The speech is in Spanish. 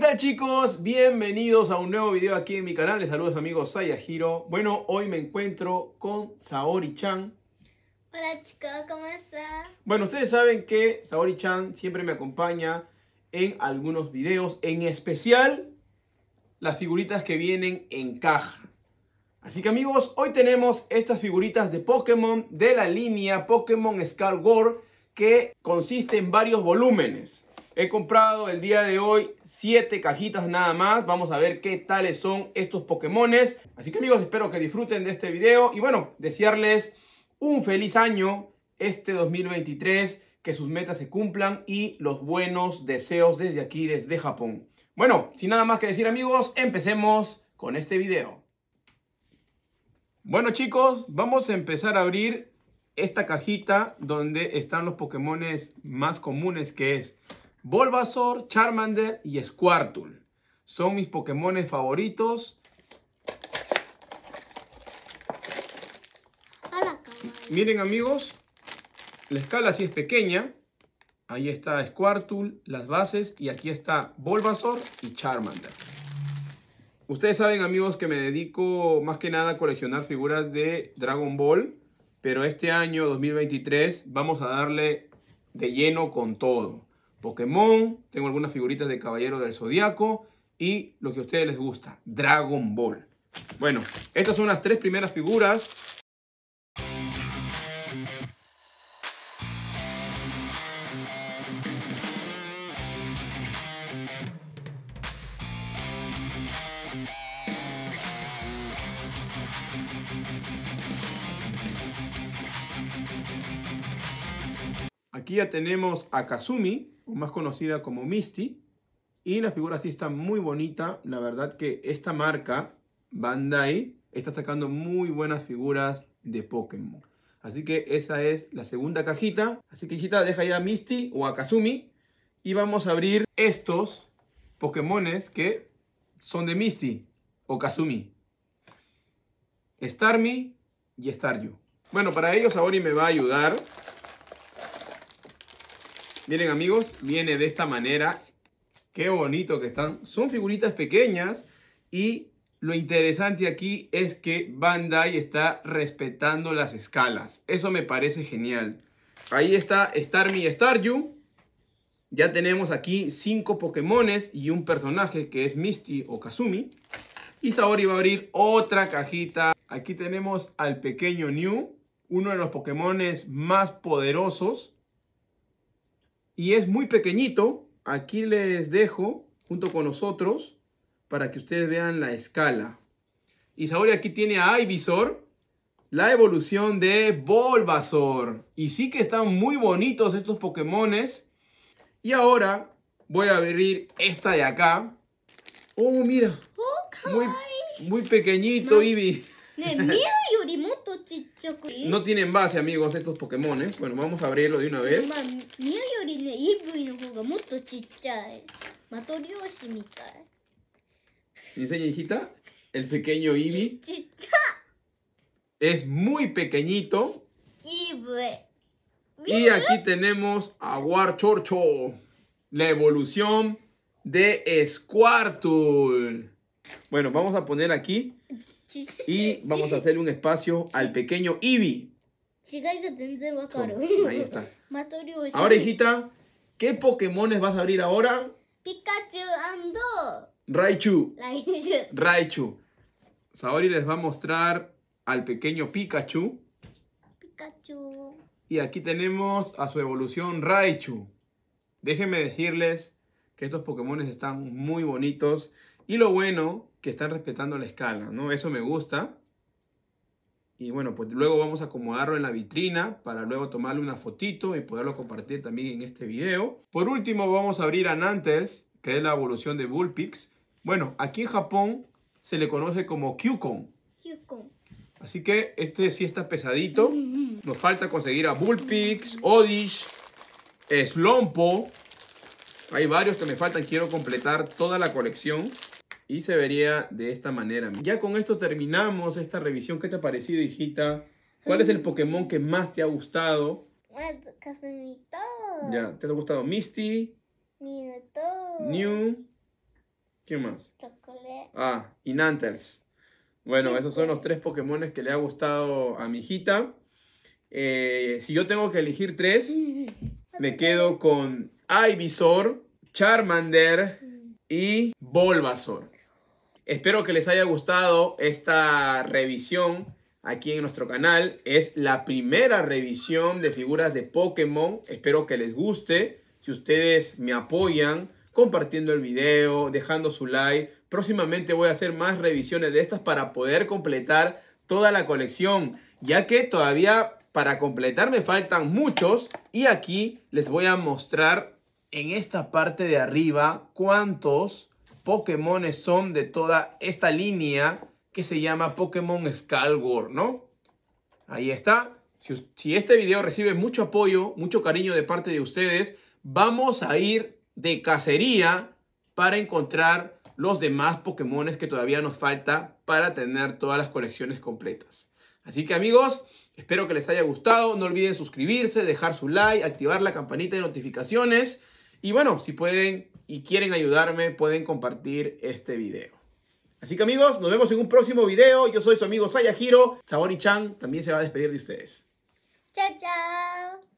¿qué tal chicos? Bienvenidos a un nuevo video aquí en mi canal. Les saludos amigos Sayahiro. Bueno, hoy me encuentro con Saori-chan. Hola chicos, ¿cómo están? Bueno, ustedes saben que Saori-chan siempre me acompaña en algunos videos, en especial las figuritas que vienen en caja. Así que amigos, hoy tenemos estas figuritas de Pokémon de la línea Pokémon Scar que consiste en varios volúmenes. He comprado el día de hoy 7 cajitas nada más. Vamos a ver qué tales son estos Pokémones. Así que amigos, espero que disfruten de este video. Y bueno, desearles un feliz año este 2023. Que sus metas se cumplan y los buenos deseos desde aquí, desde Japón. Bueno, sin nada más que decir amigos, empecemos con este video. Bueno chicos, vamos a empezar a abrir esta cajita donde están los Pokémones más comunes que es Bulbasaur, Charmander y Squirtle. Son mis Pokémon favoritos. Miren amigos, la escala sí es pequeña. Ahí está Squirtle, las bases y aquí está Bulbasaur y Charmander. Ustedes saben amigos que me dedico más que nada a coleccionar figuras de Dragon Ball. Pero este año 2023 vamos a darle de lleno con todo. Pokémon, tengo algunas figuritas de Caballero del Zodiaco y lo que a ustedes les gusta, Dragon Ball. Bueno, estas son las tres primeras figuras Aquí ya tenemos a Kazumi, más conocida como Misty. Y la figura sí está muy bonita. La verdad que esta marca, Bandai, está sacando muy buenas figuras de Pokémon. Así que esa es la segunda cajita. Así que hijita, deja ya a Misty o a Kazumi. Y vamos a abrir estos Pokémones que son de Misty o Kazumi. Starmie y Staryu. Bueno, para ellos Saori me va a ayudar Miren amigos, viene de esta manera. Qué bonito que están. Son figuritas pequeñas y lo interesante aquí es que Bandai está respetando las escalas. Eso me parece genial. Ahí está Starmie Star Staryu. Ya tenemos aquí cinco Pokémones y un personaje que es Misty o Kazumi. Y Saori va a abrir otra cajita. Aquí tenemos al pequeño New, uno de los Pokémones más poderosos y es muy pequeñito. Aquí les dejo junto con nosotros para que ustedes vean la escala. Y ahora aquí tiene a Ivysaur, la evolución de Bulbasaur. Y sí que están muy bonitos estos Pokémones. Y ahora voy a abrir esta de acá. Oh, mira. Oh, muy, muy pequeñito, Ivy. No tienen base amigos, estos Pokémones. ¿eh? Bueno, vamos a abrirlo de una vez. enseña, hijita, el pequeño Eevee es muy pequeñito. Y aquí tenemos a Warchorcho, la evolución de Squirtle. Bueno, vamos a poner aquí y vamos a hacerle un espacio al pequeño Ibi. ahí está. Pues, ahora, hijita, ¿qué Pokémones vas a abrir ahora? Pikachu ando. Raichu. Raichu. Saori les va a mostrar al pequeño Pikachu. Pikachu. Y aquí tenemos a su evolución Raichu. Déjenme decirles que estos Pokémones están muy bonitos y lo bueno, que están respetando la escala, ¿no? Eso me gusta. Y bueno, pues luego vamos a acomodarlo en la vitrina para luego tomarle una fotito y poderlo compartir también en este video. Por último, vamos a abrir a Nantes, que es la evolución de Bullpix. Bueno, aquí en Japón se le conoce como Kyukon. Así que este sí está pesadito. Mm-hmm. Nos falta conseguir a Bullpix, Odish, Slompo. Hay varios que me faltan. Quiero completar toda la colección y se vería de esta manera. Ya con esto terminamos esta revisión. ¿Qué te ha parecido, hijita? ¿Cuál es el Pokémon que más te ha gustado? Pues, casi mi todo. Ya, ¿te ha gustado Misty? todo! New. ¿Qué más? Chocolate. Ah, y Nantels. Bueno, esos son los tres Pokémon que le ha gustado a mi hijita. Eh, si yo tengo que elegir tres, me quedo con Ivysaur, Charmander mm. y Bulbasaur. Espero que les haya gustado esta revisión aquí en nuestro canal. Es la primera revisión de figuras de Pokémon. Espero que les guste. Si ustedes me apoyan compartiendo el video, dejando su like. Próximamente voy a hacer más revisiones de estas para poder completar toda la colección, ya que todavía para completar me faltan muchos y aquí les voy a mostrar en esta parte de arriba cuántos Pokémon son de toda esta línea que se llama Pokémon Skyward, ¿no? Ahí está. Si, si, este video recibe mucho apoyo, mucho cariño de parte de ustedes, vamos a ir de cacería para encontrar los demás Pokémones que todavía nos falta para tener todas las colecciones completas. Así que amigos, espero que les haya gustado. No olviden suscribirse, dejar su like, activar la campanita de notificaciones. Y bueno, si pueden y quieren ayudarme, pueden compartir este video. Así que amigos, nos vemos en un próximo video. Yo soy su amigo Sayahiro. Sabori-chan también se va a despedir de ustedes. Chao, chao.